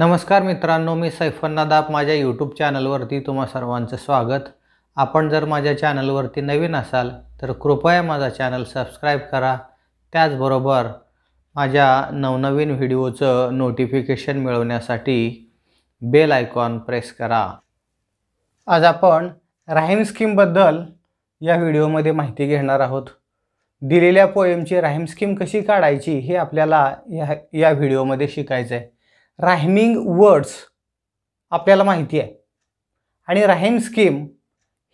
नमस्कार मित्रांनो मी सैफन्ना दाब माझ्या यूट्यूब चॅनलवरती तुम्हा सर्वांचं स्वागत आपण जर माझ्या चॅनलवरती नवीन असाल तर कृपया माझा चॅनल सबस्क्राईब करा त्याचबरोबर माझ्या नवनवीन व्हिडिओचं नोटिफिकेशन मिळवण्यासाठी बेल आयकॉन प्रेस करा आज आपण राहीम स्कीमबद्दल या व्हिडिओमध्ये माहिती घेणार आहोत दिलेल्या पोएमची राहीम स्कीम कशी काढायची हे आपल्याला या या व्हिडिओमध्ये शिकायचं आहे राहमिंग वर्ड्स आपल्याला माहिती आहे आणि राहीम स्कीम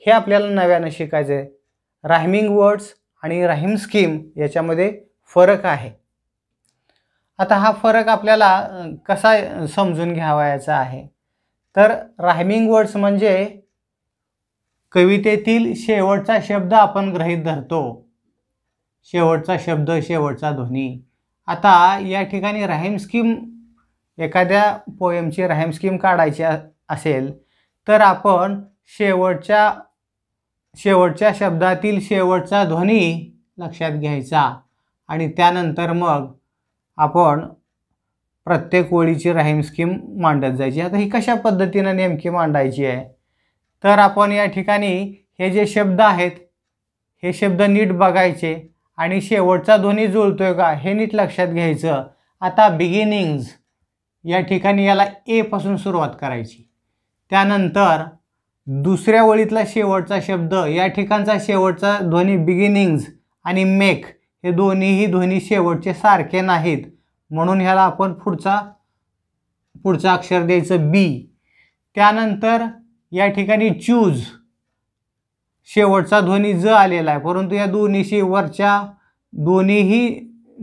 हे आपल्याला नव्यानं शिकायचं आहे राहमिंग वर्ड्स आणि राहीम स्कीम याच्यामध्ये फरक आहे आता हा फरक आपल्याला कसा समजून घ्यावायचा आहे तर राहमिंग वर्ड्स म्हणजे कवितेतील शेवटचा शब्द आपण ग्रहीत धरतो शेवटचा शब्द शेवटचा ध्वनी आता या ठिकाणी राहीम स्कीम एखाद्या पोएमची राहीम स्कीम काढायची असेल तर आपण शेवटच्या शेवटच्या शब्दातील शेवटचा ध्वनी लक्षात घ्यायचा आणि त्यानंतर मग आपण प्रत्येक ओळीची राहीम स्कीम मांडत जायची आता ही कशा पद्धतीनं नेमकी मांडायची आहे तर आपण या ठिकाणी हे जे शब्द आहेत हे शब्द नीट बघायचे आणि शेवटचा ध्वनी जुळतोय का हे नीट लक्षात घ्यायचं आता बिगिनिंग्ज या ठिकाणी याला एपासून सुरुवात करायची त्यानंतर दुसऱ्या ओळीतला शेवटचा शब्द या ठिकाणचा शेवटचा ध्वनी बिगिनिंग्ज आणि मेक हे दोन्हीही ध्वनी शेवटचे सारखे नाहीत म्हणून ह्याला आपण पुढचा पुढचं अक्षर द्यायचं बी त्यानंतर या ठिकाणी चूज शेवटचा ध्वनी ज आलेला आहे परंतु या दोन्हीशी वरच्या दोन्हीही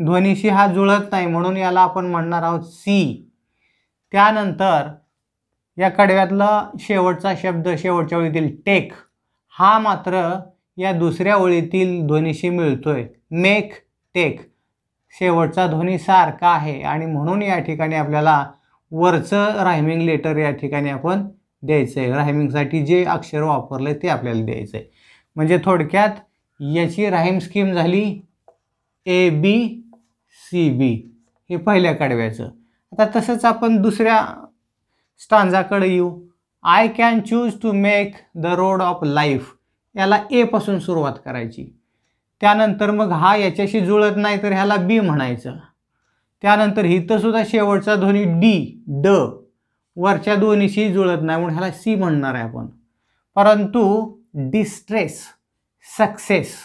ध्वनीशी हा जुळत नाही म्हणून याला आपण म्हणणार आहोत सी त्यानंतर या कडव्यातला शेवटचा शब्द शेवटच्या ओळीतील टेक हा मात्र या दुसऱ्या ओळीतील ध्वनीशी मिळतोय मेक टेक शेवटचा ध्वनी सारखा आहे आणि म्हणून या ठिकाणी आपल्याला वरचं राहिमिंग लेटर या ठिकाणी आपण द्यायचं आहे रायमिंगसाठी जे अक्षर वापरले ते आपल्याला द्यायचं आहे म्हणजे थोडक्यात याची राहीम स्कीम झाली ए बी सी बी हे पहिल्या कडव्याचं आता तसंच आपण दुसऱ्या स्टांजाकडे येऊ I can choose to make the road of life याला एपासून सुरुवात करायची त्यानंतर मग हा याच्याशी जुळत नाही तर ह्याला बी म्हणायचं त्यानंतर सुद्धा शेवटचा ध्वनी डी ड वरच्या दोन्हीशी जुळत नाही म्हणून ह्याला सी म्हणणार आहे आपण परंतु डिस्ट्रेस सक्सेस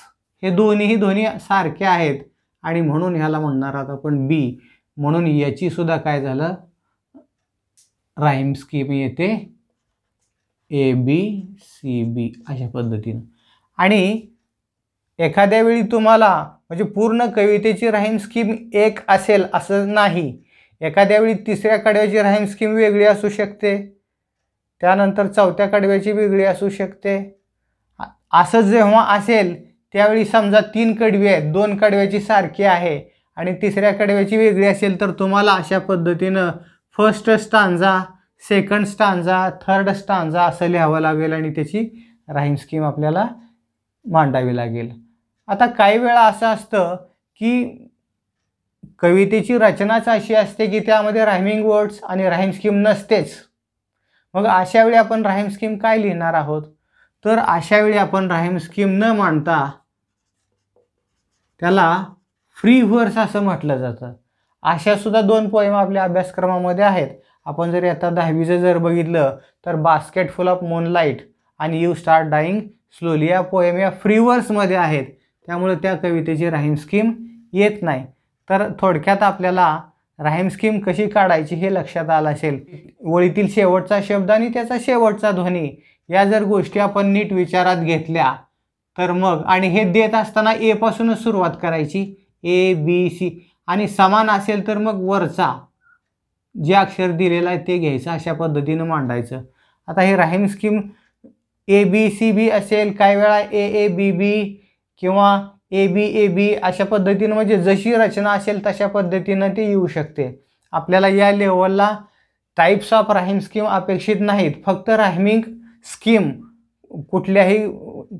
हे दोन्हीही ध्वनी सारखे आहेत आणि म्हणून ह्याला म्हणणार आहोत आपण बी म्हणून याचीसुद्धा काय झालं राईम स्कीम येते ए बी सी बी अशा पद्धतीनं आणि एखाद्या वेळी तुम्हाला म्हणजे पूर्ण कवितेची राहीम स्कीम एक असेल असं नाही एखाद्या वेळी तिसऱ्या कडव्याची राहीम स्कीम वेगळी असू शकते त्यानंतर चौथ्या कडव्याची वेगळी असू शकते असं जेव्हा असेल त्यावेळी समजा तीन कडवी आहेत दोन कडव्याची सारखी आहे आणि तिसऱ्या कडव्याची वेगळी असेल तर तुम्हाला अशा पद्धतीनं first stanza second stanza third stanza असं लिहावं लागेल आणि त्याची राहीम स्कीम आपल्याला मांडावी लागेल आता काही वेळा असं असतं की कवितेची रचनाच अशी असते की त्यामध्ये राहिमिंग वर्ड्स आणि राहीम स्कीम नसतेच मग अशा वेळी आपण राहीम स्कीम काय लिहिणार आहोत तर अशा वेळी आपण राहीम स्कीम न मांडता त्याला फ्री व्हर्स असं म्हटलं जातं अशा सुद्धा दोन पोएम आपल्या अभ्यासक्रमामध्ये आहेत आपण जर आता दहावीचं जर बघितलं तर बास्केट फुल ऑफ मूनलाईट आणि यू स्टार्ट डाईंग स्लोली या पोएम या फ्री वर्समध्ये आहेत त्यामुळे त्या कवितेची राहीम स्कीम येत नाही तर थोडक्यात आपल्याला राहीम स्कीम कशी काढायची हे लक्षात आलं असेल ओळीतील शेवटचा शब्द आणि त्याचा शेवटचा ध्वनी या जर गोष्टी आपण नीट विचारात घेतल्या तर मग आणि हे देत असताना एपासूनच सुरुवात करायची ए बी सी आणि समान असेल तर मग वरचा जे अक्षर दिलेलं आहे ते घ्यायचं अशा पद्धतीनं मांडायचं आता हे राहीम scheme A B C B असेल काही वेळा ए ए बी बी किंवा ए बी ए बी अशा पद्धतीनं म्हणजे जशी रचना असेल तशा पद्धतीनं ते येऊ शकते आपल्याला या लेवलला टाईप्स ऑफ राहीम स्कीम अपेक्षित नाहीत फक्त राहिमिंग स्कीम कुठल्याही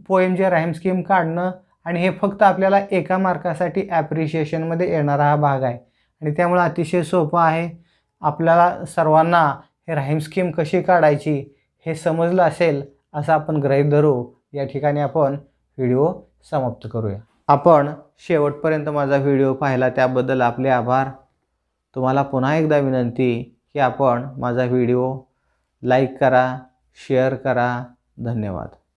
पोएम जे स्कीम काढणं आणि हे फक्त आपल्याला एका मार्कासाठी ॲप्रिशिएशनमध्ये येणारा हा भाग आहे आणि त्यामुळे अतिशय सोपं आहे आपल्याला सर्वांना हे राहीम स्कीम कशी काढायची हे समजलं असेल असं आपण ग्रहीत धरू या ठिकाणी आपण व्हिडिओ समाप्त करूया आपण शेवटपर्यंत माझा व्हिडिओ पाहिला त्याबद्दल आपले आभार तुम्हाला पुन्हा एकदा विनंती की आपण माझा व्हिडिओ लाईक करा शेअर करा धन्यवाद